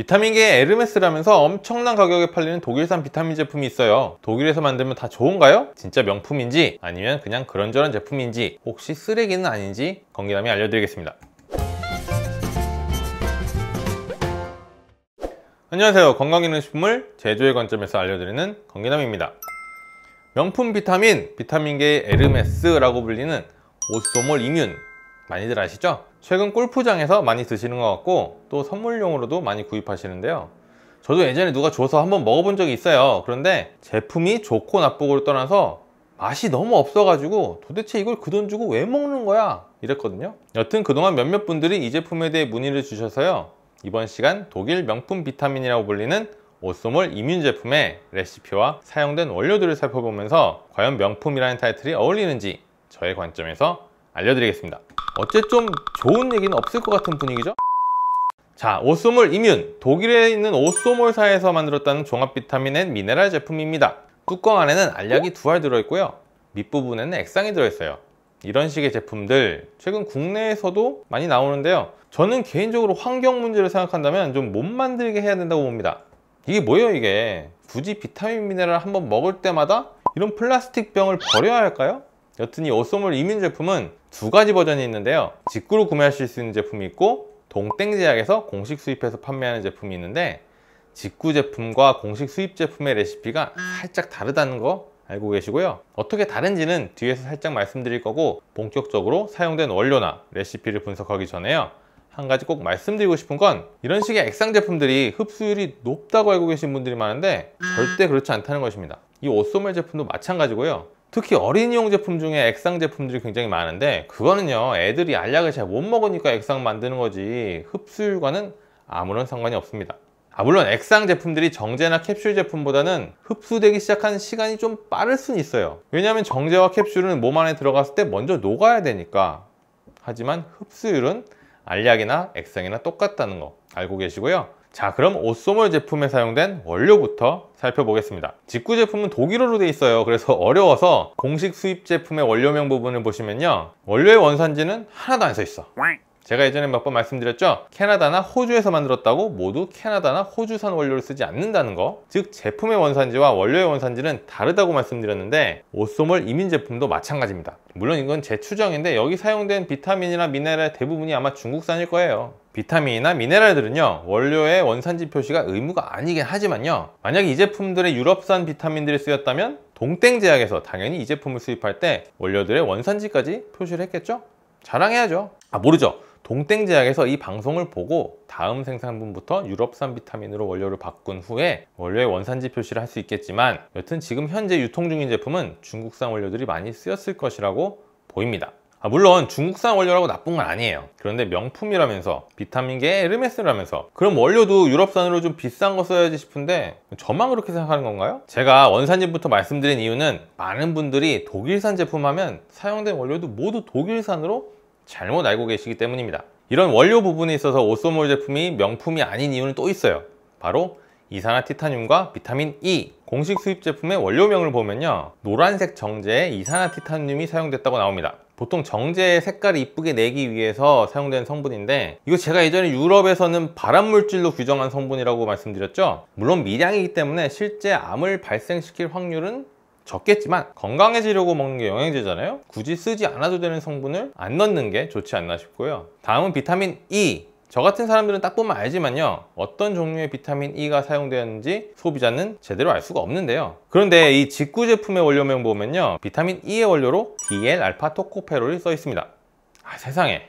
비타민계의 에르메스라면서 엄청난 가격에 팔리는 독일산 비타민 제품이 있어요 독일에서 만들면 다 좋은가요? 진짜 명품인지 아니면 그냥 그런저런 제품인지 혹시 쓰레기는 아닌지 건기남이 알려드리겠습니다 안녕하세요 건강기능식품을 제조의 관점에서 알려드리는 건기남입니다 명품 비타민, 비타민계의 에르메스라고 불리는 오소몰 스 이뮨 많이들 아시죠? 최근 골프장에서 많이 드시는 것 같고 또 선물용으로도 많이 구입하시는데요 저도 예전에 누가 줘서 한번 먹어본 적이 있어요 그런데 제품이 좋고 나쁘고를 떠나서 맛이 너무 없어가지고 도대체 이걸 그 돈 주고 왜 먹는 거야 이랬거든요 여튼 그동안 몇몇 분들이 이 제품에 대해 문의를 주셔서요 이번 시간 독일 명품 비타민이라고 불리는 오쏘몰 이뮨 제품의 레시피와 사용된 원료들을 살펴보면서 과연 명품이라는 타이틀이 어울리는지 저의 관점에서 알려드리겠습니다 어째 좀 좋은 얘기는 없을 것 같은 분위기죠? 자, 오쏘몰 이뮨 독일에 있는 오쏘몰사에서 만들었다는 종합 비타민 앤 미네랄 제품입니다. 뚜껑 안에는 알약이 두 알 들어있고요. 밑부분에는 액상이 들어있어요. 이런 식의 제품들 최근 국내에서도 많이 나오는데요. 저는 개인적으로 환경 문제를 생각한다면 좀 못 만들게 해야 된다고 봅니다. 이게 뭐예요 이게? 굳이 비타민 미네랄 한번 먹을 때마다 이런 플라스틱 병을 버려야 할까요? 여튼 이 오쏘몰 이뮨 제품은 두 가지 버전이 있는데요 직구로 구매하실 수 있는 제품이 있고 동땡제약에서 공식 수입해서 판매하는 제품이 있는데 직구 제품과 공식 수입 제품의 레시피가 살짝 다르다는 거 알고 계시고요 어떻게 다른지는 뒤에서 살짝 말씀드릴 거고 본격적으로 사용된 원료나 레시피를 분석하기 전에요 한 가지 꼭 말씀드리고 싶은 건 이런 식의 액상 제품들이 흡수율이 높다고 알고 계신 분들이 많은데 절대 그렇지 않다는 것입니다 이 옷소매 제품도 마찬가지고요 특히 어린이용 제품 중에 액상 제품들이 굉장히 많은데 그거는요 애들이 알약을 잘 못 먹으니까 액상 만드는 거지 흡수율과는 아무런 상관이 없습니다 아 물론 액상 제품들이 정제나 캡슐 제품보다는 흡수되기 시작한 시간이 좀 빠를 순 있어요 왜냐하면 정제와 캡슐은 몸 안에 들어갔을 때 먼저 녹아야 되니까 하지만 흡수율은 알약이나 액상이나 똑같다는 거 알고 계시고요 자 그럼 옷소몰 제품에 사용된 원료부터 살펴보겠습니다 직구 제품은 독일어로 돼 있어요 그래서 어려워서 공식 수입 제품의 원료명 부분을 보시면요 원료의 원산지는 하나도 안 써 있어 제가 예전에 몇 번 말씀드렸죠 캐나다나 호주에서 만들었다고 모두 캐나다나 호주산 원료를 쓰지 않는다는 거 즉 제품의 원산지와 원료의 원산지는 다르다고 말씀드렸는데 옷소몰 이민 제품도 마찬가지입니다 물론 이건 제 추정인데 여기 사용된 비타민이나 미네랄 대부분이 아마 중국산일 거예요 비타민이나 미네랄들은요 원료의 원산지 표시가 의무가 아니긴 하지만요 만약 이 제품들의 유럽산 비타민들이 쓰였다면 동땡제약에서 당연히 이 제품을 수입할 때 원료들의 원산지까지 표시를 했겠죠? 자랑해야죠 아 모르죠 동땡제약에서 이 방송을 보고 다음 생산분부터 유럽산 비타민으로 원료를 바꾼 후에 원료의 원산지 표시를 할 수 있겠지만 여튼 지금 현재 유통 중인 제품은 중국산 원료들이 많이 쓰였을 것이라고 보입니다. 아, 물론 중국산 원료라고 나쁜 건 아니에요 그런데 명품이라면서 비타민계 에르메스라면서 그럼 원료도 유럽산으로 좀 비싼 거 써야지 싶은데 저만 그렇게 생각하는 건가요? 제가 원산지부터 말씀드린 이유는 많은 분들이 독일산 제품 하면 사용된 원료도 모두 독일산으로 잘못 알고 계시기 때문입니다. 이런 원료 부분에 있어서 오소몰 제품이 명품이 아닌 이유는 또 있어요. 바로 이산화 티타늄과 비타민 E 공식 수입 제품의 원료명을 보면요 노란색 정제에 이산화 티타늄이 사용됐다고 나옵니다 보통 정제의 색깔을 이쁘게 내기 위해서 사용된 성분인데 이거 제가 예전에 유럽에서는 발암물질로 규정한 성분이라고 말씀드렸죠 물론 미량이기 때문에 실제 암을 발생시킬 확률은 적겠지만 건강해지려고 먹는 게 영양제잖아요 굳이 쓰지 않아도 되는 성분을 안 넣는 게 좋지 않나 싶고요 다음은 비타민 E 저 같은 사람들은 딱 보면 알지만요 어떤 종류의 비타민 E가 사용되었는지 소비자는 제대로 알 수가 없는데요 그런데 이 직구 제품의 원료명 보면요 비타민 E의 원료로 DL알파 토코페롤이 써 있습니다 아 세상에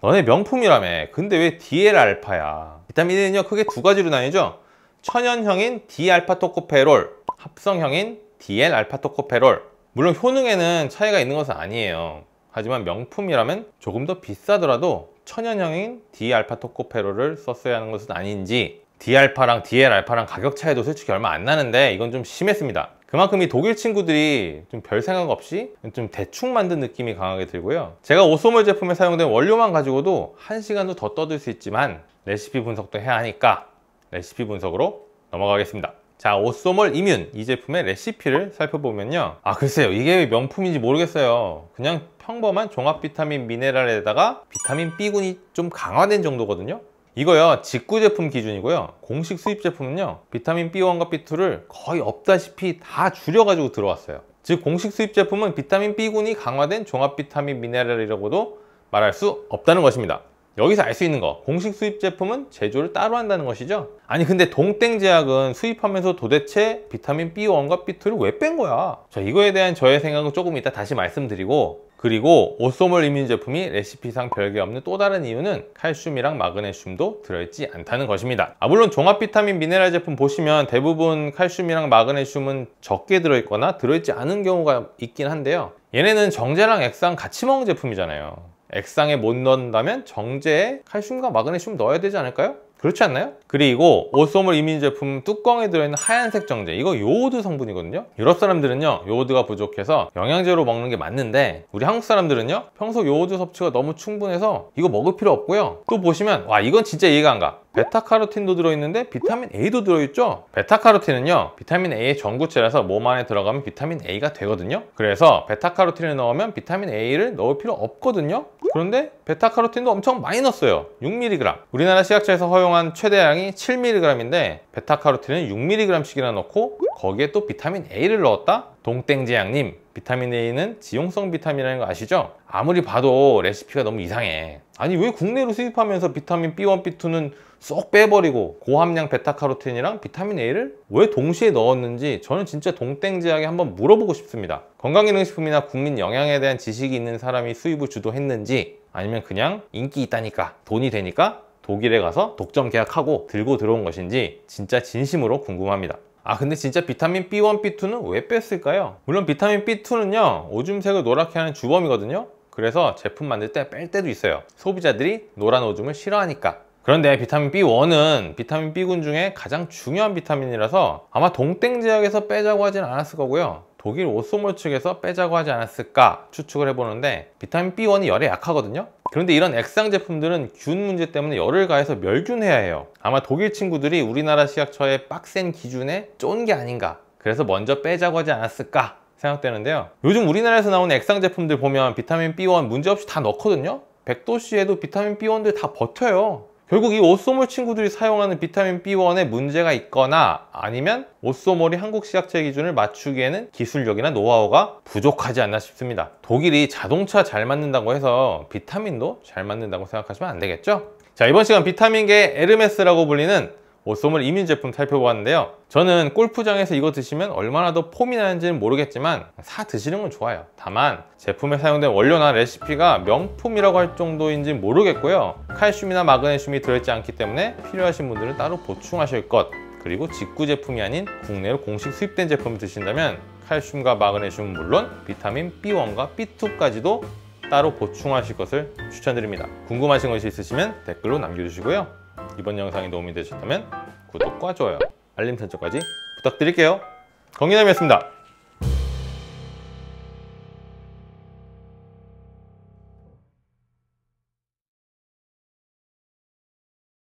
너네 명품이라며 근데 왜 DL알파야 비타민 E는요 크게 두 가지로 나뉘죠 천연형인 D알파 토코페롤 합성형인 DL 알파토코페롤 물론 효능에는 차이가 있는 것은 아니에요 하지만 명품이라면 조금 더 비싸더라도 천연형인 D알파토코페롤을 썼어야 하는 것은 아닌지 D알파랑 DL알파랑 가격 차이도 솔직히 얼마 안 나는데 이건 좀 심했습니다 그만큼 이 독일 친구들이 좀 별 생각 없이 좀 대충 만든 느낌이 강하게 들고요 제가 오소몰 제품에 사용된 원료만 가지고도 한시간도더 떠들 수 있지만 레시피 분석도 해야 하니까 레시피 분석으로 넘어가겠습니다 자 오소몰 이뮨 이 제품의 레시피를 살펴보면요 아 글쎄요 이게 왜 명품인지 모르겠어요 그냥 평범한 종합 비타민 미네랄에다가 비타민 B군이 좀 강화된 정도거든요 이거요 직구 제품 기준이고요 공식 수입 제품은요 비타민 B1과 B2를 거의 없다시피 다 줄여가지고 들어왔어요 즉 공식 수입 제품은 비타민 B군이 강화된 종합 비타민 미네랄이라고도 말할 수 없다는 것입니다 여기서 알 수 있는 거 공식 수입 제품은 제조를 따로 한다는 것이죠 아니 근데 동땡제약은 수입하면서 도대체 비타민 B1과 B2를 왜 뺀 거야 자 이거에 대한 저의 생각은 조금 이따 다시 말씀드리고 그리고 오소몰 이민 제품이 레시피상 별게 없는 또 다른 이유는 칼슘이랑 마그네슘도 들어있지 않다는 것입니다 아 물론 종합 비타민 미네랄 제품 보시면 대부분 칼슘이랑 마그네슘은 적게 들어있거나 들어있지 않은 경우가 있긴 한데요 얘네는 정제랑 액상 같이 먹는 제품이잖아요 액상에 못 넣는다면 정제에 칼슘과 마그네슘 넣어야 되지 않을까요? 그렇지 않나요? 그리고 옷소물 이민 제품 뚜껑에 들어있는 하얀색 정제 이거 요오드 성분이거든요 유럽 사람들은요 요오드가 부족해서 영양제로 먹는 게 맞는데 우리 한국 사람들은요 평소 요오드 섭취가 너무 충분해서 이거 먹을 필요 없고요 또 보시면 와 이건 진짜 이해가 안 가 베타카로틴도 들어있는데 비타민 A도 들어있죠? 베타카로틴은요 비타민 A의 전구체라서 몸 안에 들어가면 비타민 A가 되거든요 그래서 베타카로틴을 넣으면 비타민 A를 넣을 필요 없거든요 그런데 베타카로틴도 엄청 많이 넣었어요 6mg 우리나라 시약자에서 허용한 최대량이 7mg인데 베타카로틴은 6mg씩이나 넣고 거기에 또 비타민 A를 넣었다? 동땡지양님 비타민 A는 지용성 비타민이라는 거 아시죠? 아무리 봐도 레시피가 너무 이상해 아니 왜 국내로 수입하면서 비타민 B1, B2는 쏙 빼버리고 고함량 베타카로틴이랑 비타민 A를 왜 동시에 넣었는지 저는 진짜 동땡지하게 한번 물어보고 싶습니다 건강기능식품이나 국민 영양에 대한 지식이 있는 사람이 수입을 주도했는지 아니면 그냥 인기 있다니까 돈이 되니까 독일에 가서 독점 계약하고 들고 들어온 것인지 진짜 진심으로 궁금합니다 아 근데 진짜 비타민 B1, B2는 왜 뺐을까요? 물론 비타민 B2는요 오줌색을 노랗게 하는 주범이거든요 그래서 제품 만들 때 뺄 때도 있어요 소비자들이 노란 오줌을 싫어하니까 그런데 비타민 B1은 비타민 B군 중에 가장 중요한 비타민이라서 아마 동땡 지역에서 빼자고 하진 않았을 거고요 독일 오소몰 측에서 빼자고 하지 않았을까 추측을 해보는데 비타민 B1이 열에 약하거든요 그런데 이런 액상 제품들은 균 문제 때문에 열을 가해서 멸균해야 해요 아마 독일 친구들이 우리나라 시약처의 빡센 기준에 쫀 게 아닌가 그래서 먼저 빼자고 하지 않았을까 생각되는데요 요즘 우리나라에서 나온 액상 제품들 보면 비타민 B1 문제없이 다 넣거든요 100도씨에도 비타민 B1들 다 버텨요 결국 이 오소몰 친구들이 사용하는 비타민 B1에 문제가 있거나 아니면 오소몰이 한국 시각체 기준을 맞추기에는 기술력이나 노하우가 부족하지 않나 싶습니다. 독일이 자동차 잘맞는다고 해서 비타민도 잘맞는다고 생각하시면 안 되겠죠? 자 이번 시간 비타민계 에르메스라고 불리는 옷소물 이민 제품 살펴보았는데요 저는 골프장에서 이거 드시면 얼마나 더 폼이 나는지는 모르겠지만 사 드시는 건 좋아요 다만 제품에 사용된 원료나 레시피가 명품이라고 할정도인지 모르겠고요 칼슘이나 마그네슘이 들어있지 않기 때문에 필요하신 분들은 따로 보충하실 것 그리고 직구 제품이 아닌 국내로 공식 수입된 제품을 드신다면 칼슘과 마그네슘은 물론 비타민 B1과 B2까지도 따로 보충하실 것을 추천드립니다 궁금하신 것이 있으시면 댓글로 남겨주시고요 이번 영상이 도움이 되셨다면 구독과 좋아요, 알림 설정까지 부탁드릴게요. 경기남이었습니다.